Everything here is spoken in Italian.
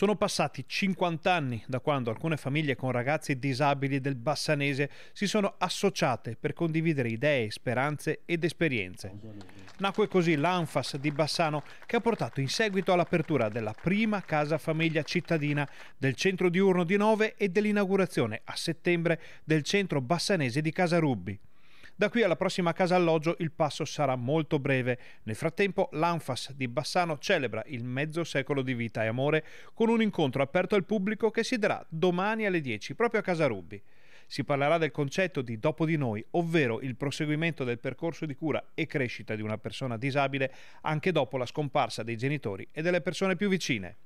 Sono passati 50 anni da quando alcune famiglie con ragazzi disabili del Bassanese si sono associate per condividere idee, speranze ed esperienze. Nacque così l'ANFAS di Bassano che ha portato in seguito all'apertura della prima casa famiglia cittadina, del centro diurno di Nove e dell'inaugurazione a settembre del centro bassanese di Casarubbi. Da qui alla prossima casa alloggio il passo sarà molto breve. Nel frattempo l'Anfas di Bassano celebra il mezzo secolo di vita e amore con un incontro aperto al pubblico che si darà domani alle 10 proprio a Casa Rubbi. Si parlerà del concetto di dopo di noi, ovvero il proseguimento del percorso di cura e crescita di una persona disabile anche dopo la scomparsa dei genitori e delle persone più vicine.